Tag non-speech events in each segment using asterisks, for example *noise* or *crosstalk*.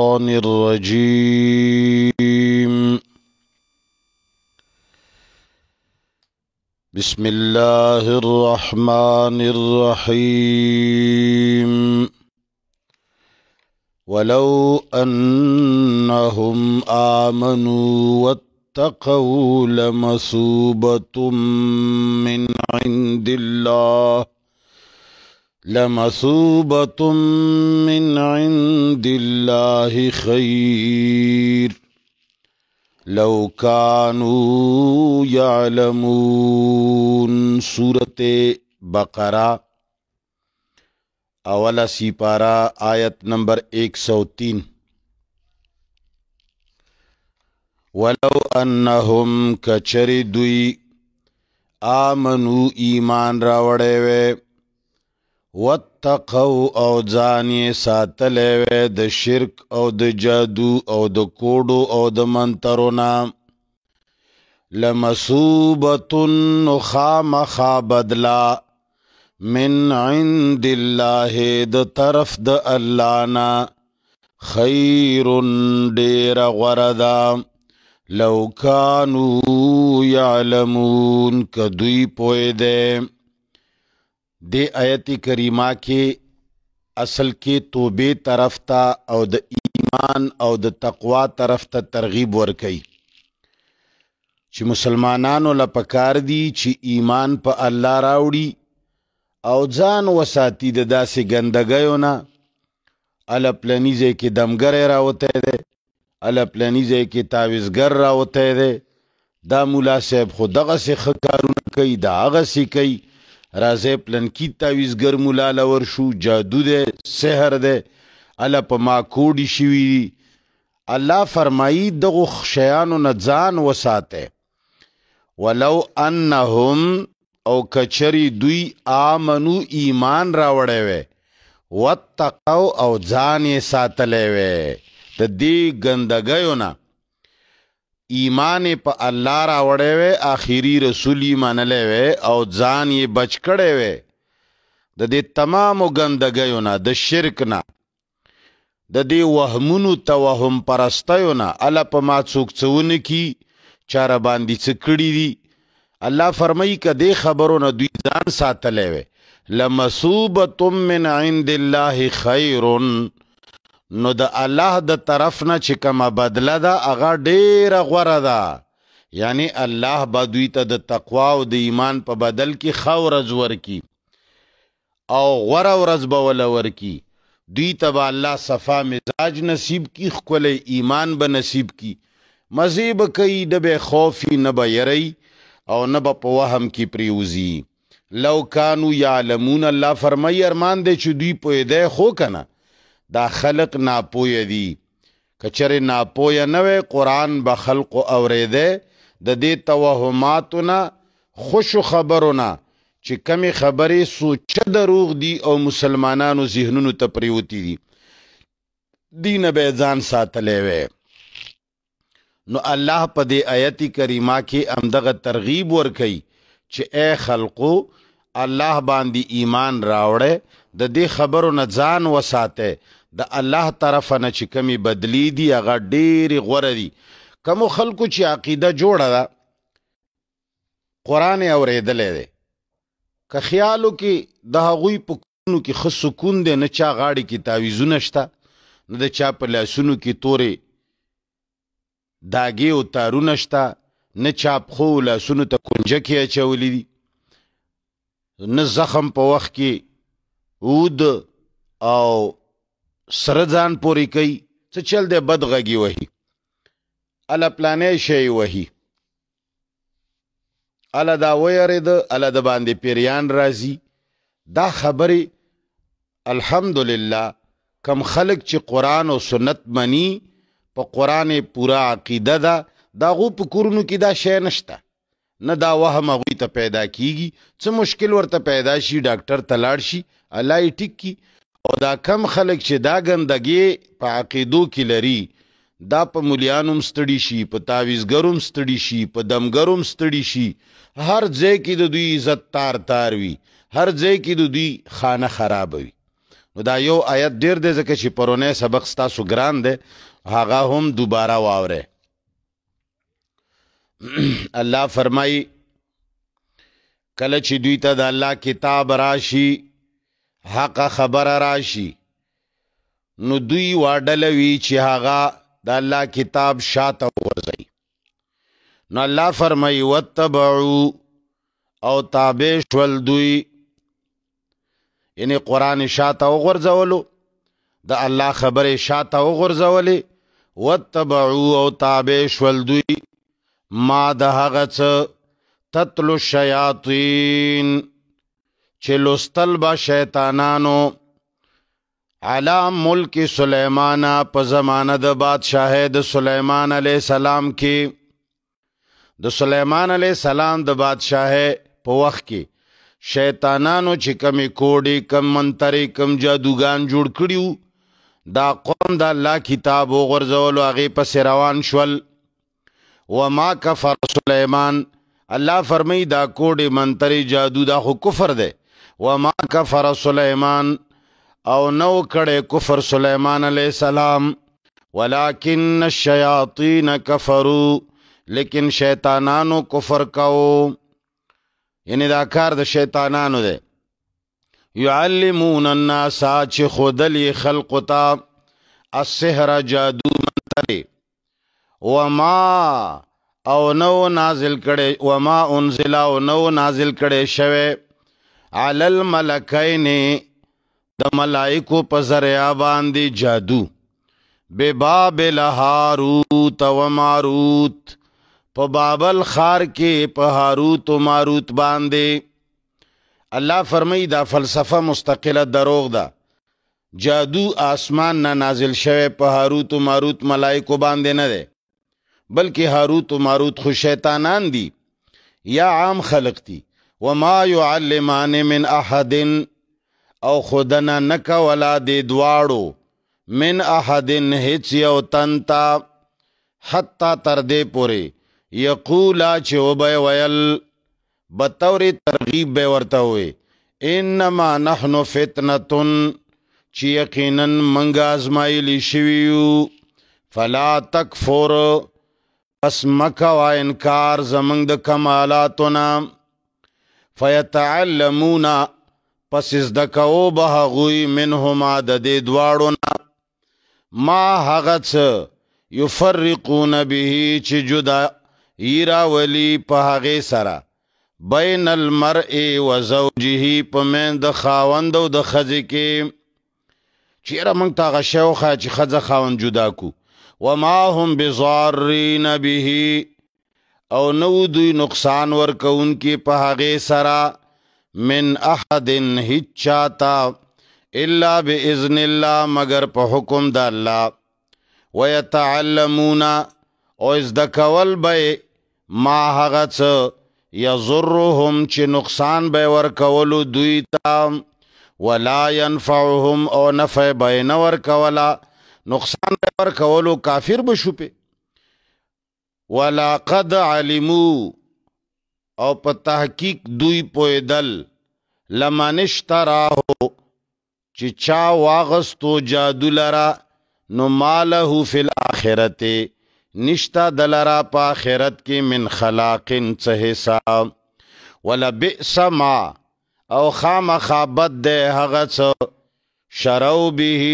الشيطان الرجيم بسم الله الرحمن الرحيم ولو أنهم آمنوا واتقوا لمثوبة من عند الله لمثوبة من عند الله خير لو كانوا يعلمون سورة بقرة اولا سیپارہ آیت نمبر 103 ولو انهم کچری دوی آمنو ایمان راوړې وې واتقوا او ځانې ساتلې وې د شرک او د جادو او د کوډو او د منترونو لمصوبتن خامخا بدلا من عند الله د طرف د الله نا خیر ډیر غردا لو کانو یعلمون کدوی پوی دې د آیت کریمه کې اصل کې توبې طرف ته او د ایمان او د تقوا طرف ته ترغیب ورکړي چې مسلمانانو لپاره دي چې ایمان په الله راوړي او ځان وساتي د داسې ګندګیو نه ال پلنیزه کې دمګر راوته دي ال پلنیزه کې تعویزګر راوته دي دا مولا صاحب خو دغه څه خکارونه کوي دا هغه څه کوي راځه پلنکی تعویز ګرمو لاله ورشو جادو ده سحر ده الا په ما کوډی شوی الله فرمایي دغه خشیانو نځان وساته ولو انهم او کچری دوی امنو ایمان راوړې و وتقو او ځان یې ساتلې و د دې ګندګیو نه ایمان په الله را وړې وې آخري رسول منلې وې او ځان یې بچ کړې وې د دې تمامو ګندګیو نه د شرک نه د دې وهمونو توهم پرستیو نه الله په ما څوک څونه کی چاره باندې څکړی دي الله فرمایي کده خبرو نه دوی ځان ساتلې وې لمصوبه من عند الله خیرن نو د الله د طرف نه چې کومه بدله ده هغه ډیره غوره ده یعنی الله به دوی ته د تقوا او د ایمان په بدل کې ښه ورځ ورکي او غوره ورځ به وله ورکي دوی ته به الله صفا مزاج نصیب کی ښکلی ایمان به نصیب کی مزې به کوي نه به خوف نه به یری او نه به په وهم کې پریوزي لو کانو یعلمون الله فرمایي ارمان دی چې دوی پوهېدی خو که نه دا خلق ناپوی دي کچره ناپوی نه وي قران به خلق اوریده د دې توهماتونه خوش خبرونه چې کمی خبرې سوچ دروغ دي او مسلمانانو ذهنونو ته پریوتی دي دین به ځان ساتلې وي نو الله په دې آیت کریمه کې امدغه ترغیب ور کوي چې اے خلقو الله باندې ایمان راوړې د دې خبرو نه ځان وساته د الله طرف نه چې کمی بدلی دي هغه ډېری غوره دي کوم خلکو چې عقیده جوړه ده قران اورېدلې ده که خیالو کې د هغوی په کونو کې خص سکون دی نه چا غاړي کې تعویزونه شته نه د چا په لاسونو کې تورې داګې او تارونه شته نه چاپ خو لاسونو ته کنجه کې اچولې دي نه زخم په وخت کې ود او سره ځان پوری کوي څه چل دی بدغږي وهي اله پلانې شی وهي اله دا ویرې د اله د باندې پیریان راځي دا خبرې الحمدلله کم خلق چې قران او سنت مني په قران پورا عقیده ده دا غو په کورونو کې دا شی نشته نه دا وهم غوی ته پیدا کیږي څه مشکل ورته پیدا شي ډاکټر تلاړ شي الله یې ټیک کی او دا کم خلک چې دا ګندګي په عقیدو کې لري دا په مليانوم ستړي شي په تعویزګروم ستړي شي په دمګروم ستړي شي هر ځای کې د دوی عزت تار تار وي هر ځای کې د دوی خانه خراب وي نو دا یو آیت ډیر دی ځکه چې پرونه سبق ستاسو ګران دی هغه هم دوباره واوره *clears throat* الله فرمای کله چې دوی ته د الله کتاب راشي حق خبر راشي نو دوی واډلوي چې هغه د الله کتاب شاته ورځي نو الله فرمای وتبعو او تابع شول دوی یعنی قران شاته وغورځولو د الله خبره شاته وغورځولې وتبعو او تابع شول دوی ما د هغه څه تتلو الشیاطین چې لوستل به شیطانانو علا ملک سلیمان په زمانه د بادشاہ د سلیمان علی سلام کې د سلیمان علی سلام د بادشاہ په وخت کې شیطانانو چې کمی کوډي کم منتری کم جادوګان جوړ کړیو دا قوم د الله کتاب وغورځول او هغه په روان شول وما کفر سلیمان الله فرمای دا کوډي منتری جادو دا خو کفر دی وما کفر سلیمان او نو کړي کفر سلیمان علیہ السلام ولکن الشیاطین کفروا لیکن شیطانانو کفر کاو یعنی دا کار د شیطانانو دی یعلمون الناس چې خودلی خلق تا السحر جادو منتلی وما او نو نازل کړي وما انزل او نو نازل کړي شوه علل ملکین د ملائکو په ذریعہ باندې جادو بے باب لهاروت و ماروت په بابل خار کې په هاروت او ماروت باندې الله فرمایي دا فلسفه مستقله دروغ ده جادو آسمان نه نازل شوه په هاروت او ماروت ملائکو باندې نه ده بلکې هاروت او ماروت خو شیطانان دي یا عام خلق دي وما يعلمان من احد او خودنا نک ولا دی دواړو من احد هیڅ یو تنتا حتا تر دې پوري یقولا چې وبې ویل بتوري ترغیب به ورته وي انما نحن فتنه چې یقینا منګ ازمایلی شویو فلا تکفر پس مکوا انکار زمنګ د کمالاتنا فیتعلمون پس زده کو به غوی منهما د دې دواړو نه ما هغت یفرقون به چې جدا یرا ولی په هغه سره بین المرء و زوجه په من د خاوند او د خځې کې چیرې موږ تا غشو خا چې خځه خاوند جدا کو وما هم بضارین به او نو دوی نقصان ورکون کې په هغه سرا من احدن هچاتا الا باذن الله مگر په حکم د الله ويتعلمون او از د کول به ما هغه څه یزرهم چې نقصان به ورکول دوی ته ولا ينفعهم او نفع به نه ورکولا نقصان به ورکولو کافر بشو په ولقد علمو او په تحقیق دوی پویدل لمنشتراه چې چا واغستو جادو لرا نو ماله فی الاخرته نشتا دلرا په آخرت کې من خلاقن څه حساب ولا بئس ما او خامخابت ده هغه څه شرو به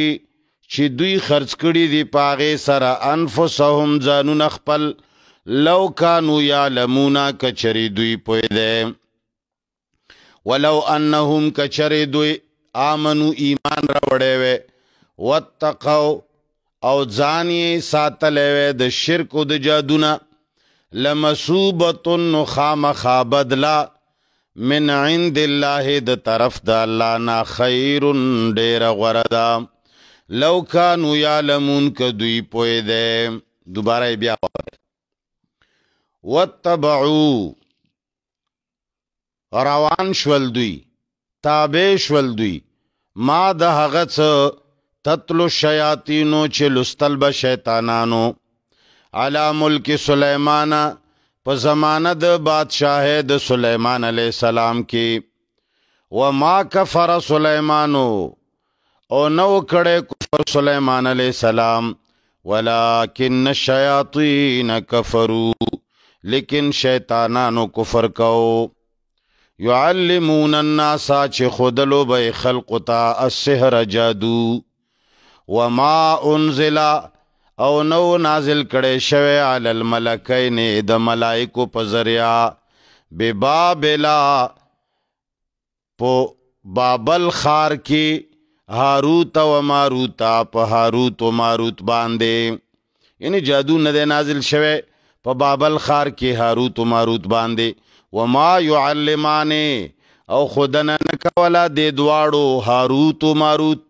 چې دوی خرج کړي دي پاغه سره انفسهم ځانون خپل لو کانو یعلمونا کچری دوی پوی ده ولو انهم کچری دوی آمنو ایمان را وړی وی واتقو او ځان یې ساتلې وی د شرک او د جادونا لمسوبتن خامخا بدلا من عند الله د طرف د الله نا خیر ډیر غردا لو کانو یعلمون ک دوی پوی ده دوباره بیا وره وتبعو روان شول دوی تابع شول دوی ما د هغه څه تتلو شیاطینو چې لستل به شیطانانو علا ملک سلیمان په زمانه د بادشاه د سلیمان علی السلام کې و ما کفر سلیمانو او نو کړه کفر سلیمان علی السلام ولکن الشیاطین کفروا لیکن شیطانانو کفر کو یعلمون الناس چې خودلو به خلق تا السحر جادو وما انزل او نو نازل کړي شوی عل الملکین د ملائکو په ذریعہ ببابلا په بابل خار کې هاروت او ماروت په هاروت او ماروت باندې یعنی جادو نه نازل شوی په بابل خار کې هاروت او ماروت باندې و ما يعلمانه او خودنه نکولا د دواړو هاروت او ماروت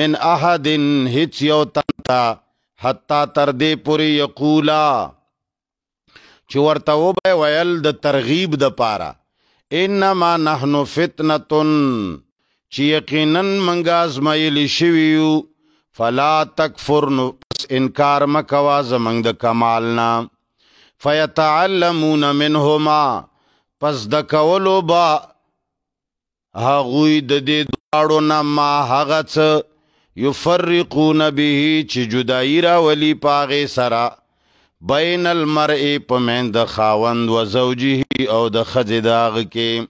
من احدن هیڅ یو تنتا حتا تر دې پوری یقولا چې ورته و به ویل د ترغیب د پاره انما نحنو فتنتن چې یقینا منګا ازمایل شوی فلا تکفر نو پس انکار مکوا زمنګ د کمال نام فیتعلمون منهما پس د کولو با هغوی د دې دواړو نه ما هغه څه یفرقون به چې جدایی را ولی پاغه سرا بین المرء پمند خاوند و زوجه او د خځې داغ کې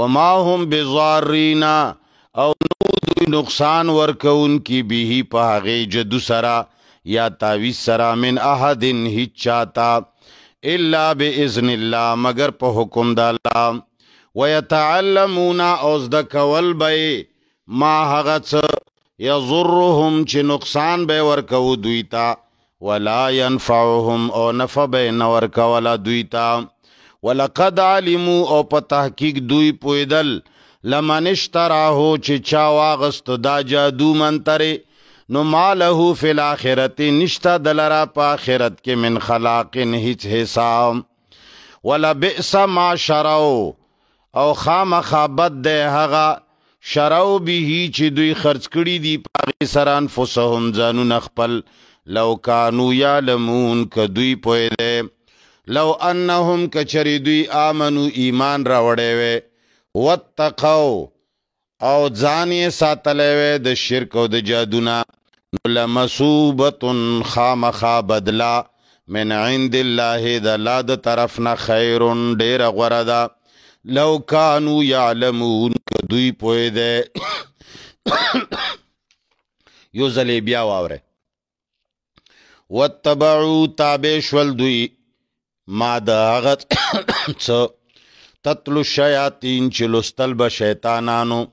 وما هم بضارین او نو دوی نقصان ورکون کی به په هغه جدو سرا یا تعویز سره من احدن هیچ چاته الا باذن الله مگر په حکم د الله ويتعلمون او زده کول به ما هغه څه یضرهم چې نقصان به ورکو دوی ته ولا ينفعهم او نفع به نور کولا دوی ته ولقد علموا او په تحقیق دوی پویدل لمن اشتراه چې چا واغست دا جادو منتره نو مالہو فی الاخرت نشتا دلرا پا آخرت کې من خلاق هیڅ حساب ولا بئس ما شرو او خام خابت ده هغه شرو به چې دوی خرج کړي دي پاغي سران فسهم ځانو نخپل لو کانو یعلمون ک دوی پوي ده لو انهم کچری دوی امنو ایمان راوړې و وتقو او ځان یې ساتلې و د شرک او د جادو نه لمسوبتن خامخا بدلا من عند الله د لا د طرف نه خیر ډیر غوړه ده لو کانوا یعلمون که دوی پوه ده *coughs* یو ځلې بیا واوره واتبعوا تابع شول دوی ما د هغه *coughs* څه تتلو شیاطین چې لستل به شیطانانو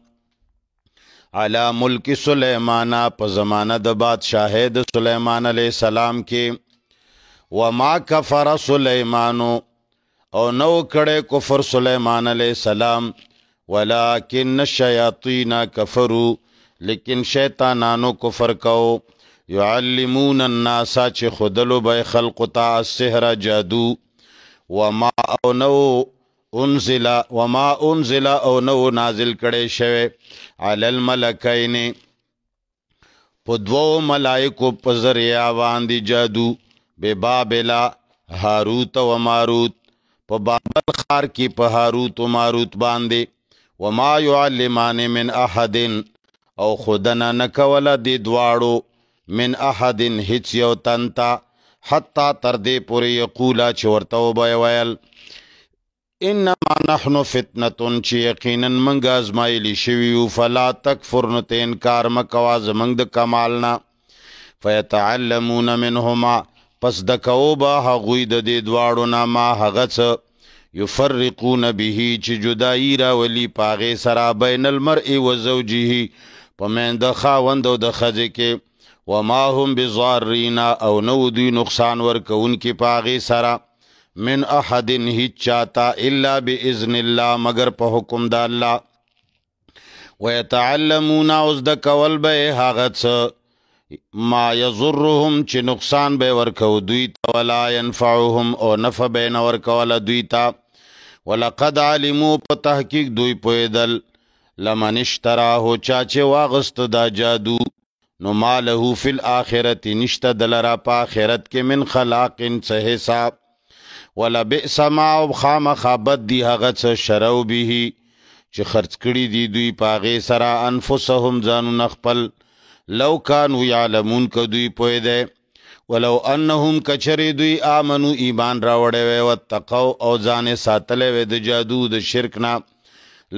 علی ملک سلیمان په زمانہ د بادشاہ د سلیمان علیہ السلام کې وما کفر سلیمان او نو کړه کفر سلیمان علیہ السلام ولکن الشیاطین کفروا لیکن شیطانانو کفر کو یعلمون الناس چې خودلو به خلق تا سحر جادو وما او نو انزل وما انزل او نو نازل کړي شوی عل الملکین په دوو ملائکو په ذریعہ باندې جادو به بابلا هاروت و ماروت په بابل خار کې په هاروت و ماروت باندې وما يعلمان من احد او خدنا نکول دی دواړو من احد هیڅ یو تنتا حتا تر دې پورې یقولا چې ورته وبویل انما نحن فتنه چې یقینا منګ ازمایلی شوی او فلا تکفر نو ته انکار مکوا زمنګ د کمال نه فیتعلمون منهما پس د کوبا هغوی د دې دواړو نه ما هغه څه یفرقون به چې جدایی را ولی پاغه سرا بین المرء و زوجه پمن د خاوند او د خځه کې وما هم بزارینا او نو دوی نقصان ورکون کې پاغه سره من احد هیچ چاہتا الا باذن الله مگر په حکم د الله ويتعلمون اوس د کول به هغه څه ما يضرهم چې نقصان به ورکو دوی ته ولا ينفعهم او نفع به نه ورکول دوی ته ولقد علموا په تحقیق دوی پویدل لمن اشتراه چا چې واغست دا جادو نو مالهو فی الاخرت نشته دلرا په آخرت کې من خلاق څه حساب ولا بئس ما او خامخا بد دی هغه څه شرو به چې خرج کړي دي دوی پاغه سره انفسهم ځانون خپل لو کانوا یعلمون کدوی پوی ده ولو انهم کچری دوی امنو ایمان راوړې و او تقو او ځان ساتلې و د جادو د شرک نه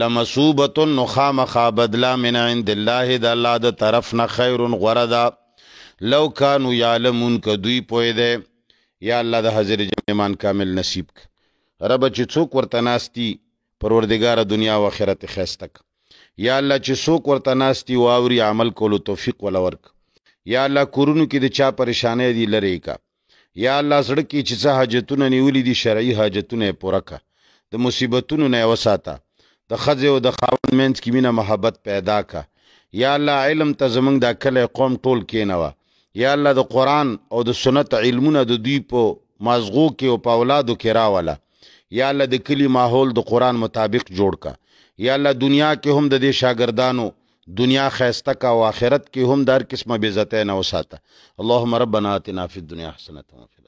لمصوبه نخامخا بدلا من عند الله د الله د طرف نه خیر غردا لو کانوا یعلمون کدوی پوی ده یا الله د حاضر جمع ایمان کامل نصیب ک رب چې څوک ورته ناستی پروردگار دنیا او آخرت خیستک یا الله چې څوک ورته ناستی واوري عمل کولو توفیق ولا ورک یا الله کورونو کې د چا پریشانې دی لری کا یا الله سړک کې چې څه حاجتونه نیولې دي شرعي حاجتونه پوره کا د مصیبتونو نه وساته د خځه او د خاوند منځ کې مینه محبت پیدا کا یا الله علم ته زمنګ د کله قوم ټول کینوا یا الله د قران او د سنت علمونه د دوی په مازغو کې او په اولادو کې راواله یا الله د کلی ماحول د قران مطابق جوړ کا یا الله دنیا کې هم د دې شاګردانو دنیا خیسته کا او آخرت کې هم دار قسمه بیزته نه وساته اللهم ربنا اتنا فی الدنيا حسنه